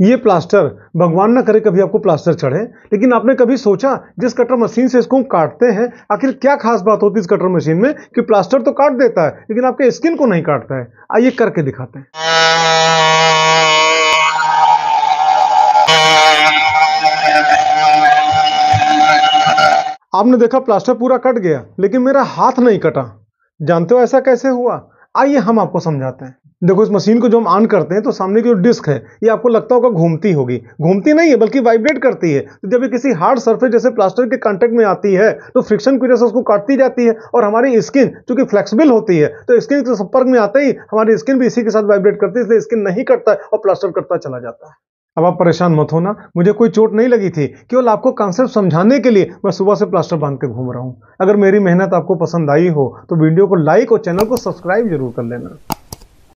ये प्लास्टर भगवान ना करे कभी आपको प्लास्टर चढ़े लेकिन आपने कभी सोचा जिस कटर मशीन से इसको काटते हैं आखिर क्या खास बात होती है इस कटर मशीन में कि प्लास्टर तो काट देता है लेकिन आपके स्किन को नहीं काटता है आइए करके दिखाते हैं आपने देखा प्लास्टर पूरा कट गया लेकिन मेरा हाथ नहीं कटा जानते हो ऐसा कैसे हुआ आइए हम आपको समझाते हैं देखो इस मशीन को जो हम ऑन करते हैं तो सामने की जो डिस्क है ये आपको लगता होगा घूमती होगी घूमती नहीं है बल्कि वाइब्रेट करती है तो जब ये किसी हार्ड सरफेस जैसे प्लास्टर के कांटेक्ट में आती है तो फ्रिक्शन की वजह से उसको काटती जाती है और हमारी स्किन चूंकि फ्लेक्सिबल होती है तो स्किन के तो संपर्क में आते ही हमारी स्किन भी इसी के साथ वाइब्रेट करती है इसलिए स्किन नहीं कटता और प्लास्टर कटता चला जाता है अब आप परेशान मत होना मुझे कोई चोट नहीं लगी थी केवल आपको कॉन्सेप्ट समझाने के लिए मैं सुबह से प्लास्टर बांध के घूम रहा हूँ अगर मेरी मेहनत आपको पसंद आई हो तो वीडियो को लाइक और चैनल को सब्सक्राइब जरूर कर लेना